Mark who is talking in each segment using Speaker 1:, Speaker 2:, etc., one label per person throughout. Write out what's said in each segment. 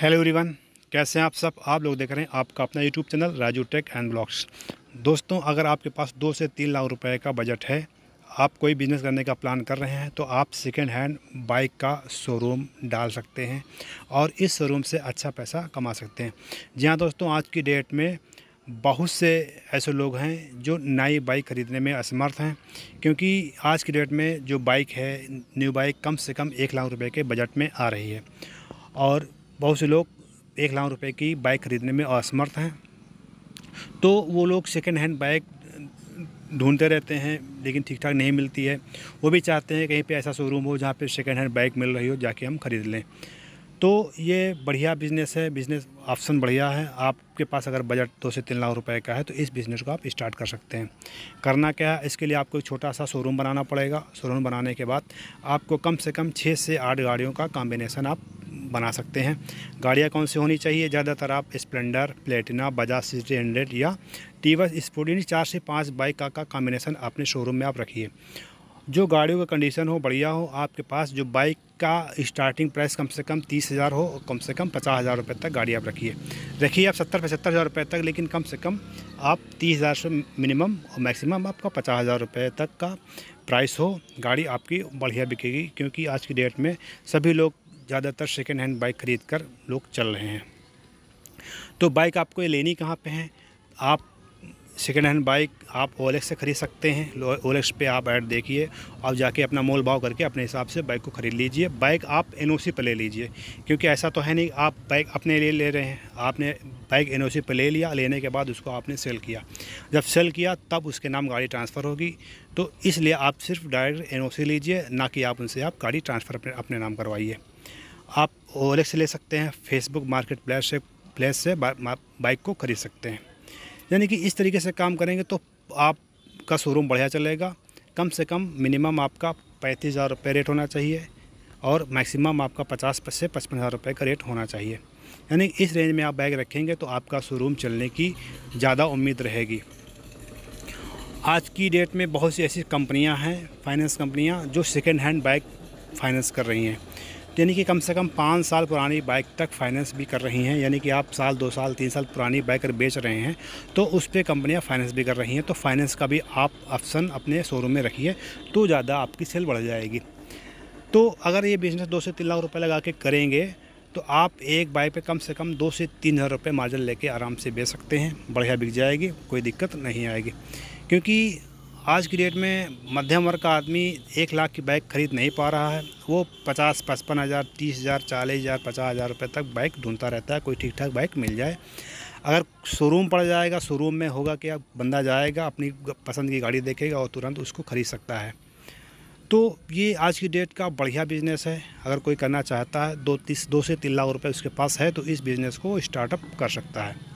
Speaker 1: hello everyone कैसे हैं आप सब आप लोग देख रहे हैं आपका अपना YouTube channel Raju tech and blogs दोस्तों अगर आपके पास दो से तीन लाख रुपए का बजट है आप कोई बिज़नेस करने का प्लान कर रहे हैं तो आप सेकेंड हैंड बाइक का शोरूम डाल सकते हैं और इस शोरूम से अच्छा पैसा कमा सकते हैं जी हाँ दोस्तों आज की डेट में बहुत से ऐसे लोग हैं जो नई बाइक ख़रीदने में असमर्थ हैं क्योंकि आज की डेट में जो बाइक है न्यू बाइक कम से कम एक लाख रुपए के बजट में आ रही है और बहुत से लोग एक लाख रुपए की बाइक ख़रीदने में असमर्थ हैं तो वो लोग सेकेंड हैंड बाइक ढूंढते रहते हैं लेकिन ठीक ठाक नहीं मिलती है वो भी चाहते हैं कहीं पे ऐसा शोरूम हो जहाँ पे सेकेंड हैंड बाइक मिल रही हो जाके हम ख़रीद लें तो ये बढ़िया बिज़नेस है बिज़नेस ऑप्शन बढ़िया है आपके पास अगर बजट दो से तीन लाख रुपए का है तो इस बिज़नेस को आप स्टार्ट कर सकते हैं करना क्या है इसके लिए आपको एक छोटा सा शोरूम बनाना पड़ेगा शोरूम बनाने के बाद आपको कम से कम छः से आठ गाड़ियों का कॉम्बिनेसन आप बना सकते हैं गाड़ियाँ कौन सी होनी चाहिए ज़्यादातर आप Splendor Platina Bajaj sixty hundred या टीवस स्पोर्ट चार से पाँच बाइक का का कॉम्बिनेशन अपने शोरूम में आप रखिए जो गाड़ियों का कंडीशन हो बढ़िया हो आपके पास जो बाइक का स्टार्टिंग प्राइस कम से कम तीस हज़ार हो कम से कम पचास हज़ार रुपये तक गाड़ी आप रखिए रखिए आप सत्तर पचहत्तर हज़ार रुपये तक लेकिन कम से कम आप तीस हज़ार से मिनिमम और मैक्सिमम आपका पचास हज़ार रुपये तक का प्राइस हो गाड़ी आपकी बढ़िया बिकेगी क्योंकि आज की डेट में सभी लोग ज़्यादातर सेकेंड हैंड बाइक ख़रीद कर लोग चल रहे हैं तो बाइक आपको ये लेनी कहाँ पे है आप सेकेंड हैंड बाइक आप ओलेक्स से ख़रीद सकते हैं ओलेक्स पे आप ऐड देखिए और जाके अपना मोल भाव करके अपने हिसाब से बाइक को ख़रीद लीजिए बाइक आप एन पर ले लीजिए क्योंकि ऐसा तो है नहीं आप बाइक अपने लिए ले रहे हैं आपने बाइक एन पर ले लिया लेने के बाद उसको आपने सेल किया जब सेल किया तब उसके नाम गाड़ी ट्रांसफ़र होगी तो इसलिए आप सिर्फ डायरेक्ट एन लीजिए ना कि आप उनसे आप गाड़ी ट्रांसफ़र अपने, अपने नाम करवाइए आप ओलेक्स ले सकते हैं फेसबुक मार्केट प्लेस से प्लेस से बाइक को ख़रीद सकते हैं यानी कि इस तरीके से काम करेंगे तो आपका शोरूम बढ़िया चलेगा कम से कम मिनिमम आपका पैंतीस हज़ार रुपये रेट होना चाहिए और मैक्सिमम आपका पचास से पचपन हज़ार रुपये का रेट होना चाहिए यानी इस रेंज में आप बैग रखेंगे तो आपका शोरूम चलने की ज़्यादा उम्मीद रहेगी आज की डेट में बहुत सी ऐसी कंपनियां हैं फाइनेंस कंपनियां जो सेकेंड हैंड बाइक फाइनेंस कर रही हैं यानी कि कम से कम पाँच साल पुरानी बाइक तक फाइनेंस भी कर रही हैं यानी कि आप साल दो साल तीन साल पुरानी बाइक अगर बेच रहे हैं तो उस पर कंपनियाँ फाइनेंस भी कर रही हैं तो फाइनेंस का भी आप ऑप्शन अपने शोरूम में रखिए तो ज़्यादा आपकी सेल बढ़ जाएगी तो अगर ये बिज़नेस दो से तीन लाख रुपये लगा के करेंगे तो आप एक बाइक पे कम से कम दो से तीन हज़ार रुपये मार्जिन लेके आराम से बेच सकते हैं बढ़िया बिक जाएगी कोई दिक्कत नहीं आएगी क्योंकि आज की डेट में मध्यम वर्ग का आदमी एक लाख की बाइक खरीद नहीं पा रहा है वो पचास पचपन हज़ार तीस हज़ार चालीस हज़ार पचास हज़ार रुपये तक बाइक ढूंढता रहता है कोई ठीक ठाक बाइक मिल जाए अगर शोरूम पड़ जाएगा शोरूम में होगा कि अब बंदा जाएगा अपनी पसंद की गाड़ी देखेगा और तुरंत उसको ख़रीद सकता है तो ये आज की डेट का बढ़िया बिजनेस है अगर कोई करना चाहता है दो तीस दो से तीन लाख रुपये उसके पास है तो इस बिज़नेस को स्टार्टअप कर सकता है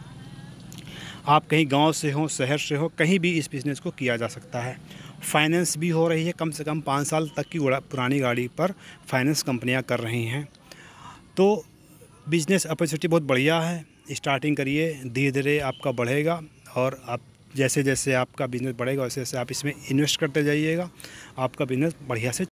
Speaker 1: आप कहीं गांव से हो शहर से हो कहीं भी इस बिज़नेस को किया जा सकता है फाइनेंस भी हो रही है कम से कम पाँच साल तक की पुरानी गाड़ी पर फाइनेंस कंपनियां कर रही हैं तो बिज़नेस अपॉर्चुनिटी बहुत बढ़िया है स्टार्टिंग करिए धीरे धीरे आपका बढ़ेगा और आप जैसे जैसे आपका बिज़नेस बढ़ेगा वैसे वैसे आप इसमें इन्वेस्ट करते जाइएगा आपका बिज़नेस बढ़िया से